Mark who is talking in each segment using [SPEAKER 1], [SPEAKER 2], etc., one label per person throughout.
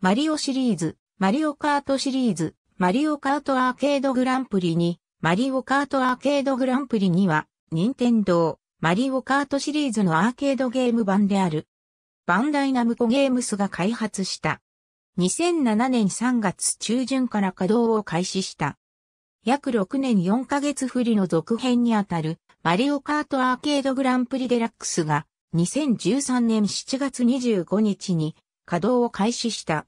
[SPEAKER 1] マリオシリーズ、マリオカートシリーズ、マリオカートアーケードグランプリに、マリオカートアーケードグランプリには、任天堂、マリオカートシリーズのアーケードゲーム版である。バンダイナムコゲームスが開発した。2007年3月中旬から稼働を開始した。約6年4ヶ月振りの続編にあたる、マリオカートアーケードグランプリデラックスが、2013年7月25日に稼働を開始した。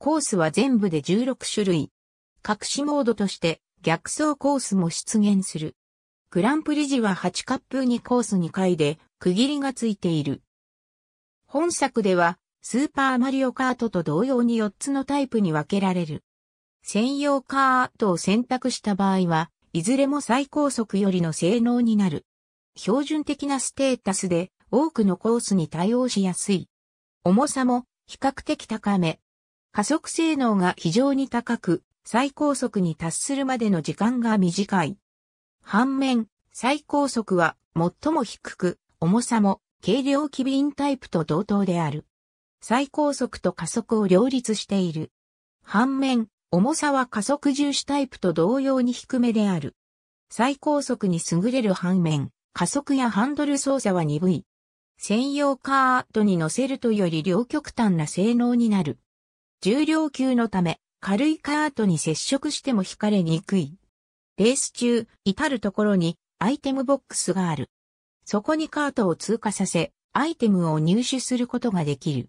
[SPEAKER 1] コースは全部で16種類。隠しモードとして逆走コースも出現する。グランプリ時は8カップにコース2回で区切りがついている。本作ではスーパーマリオカートと同様に4つのタイプに分けられる。専用カートを選択した場合は、いずれも最高速よりの性能になる。標準的なステータスで多くのコースに対応しやすい。重さも比較的高め。加速性能が非常に高く、最高速に達するまでの時間が短い。反面、最高速は最も低く、重さも軽量機敏タイプと同等である。最高速と加速を両立している。反面、重さは加速重視タイプと同様に低めである。最高速に優れる反面、加速やハンドル操作は鈍い。専用カートに乗せるとより両極端な性能になる。重量級のため、軽いカートに接触しても惹かれにくい。レース中、至るところにアイテムボックスがある。そこにカートを通過させ、アイテムを入手することができる。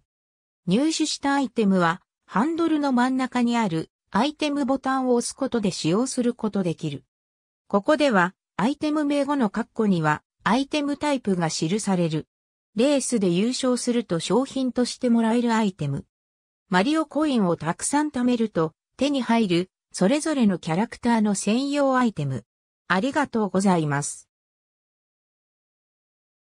[SPEAKER 1] 入手したアイテムは、ハンドルの真ん中にあるアイテムボタンを押すことで使用することできる。ここでは、アイテム名後の括弧には、アイテムタイプが記される。レースで優勝すると商品としてもらえるアイテム。マリオコインをたくさん貯めると手に入るそれぞれのキャラクターの専用アイテム。ありがとうございます。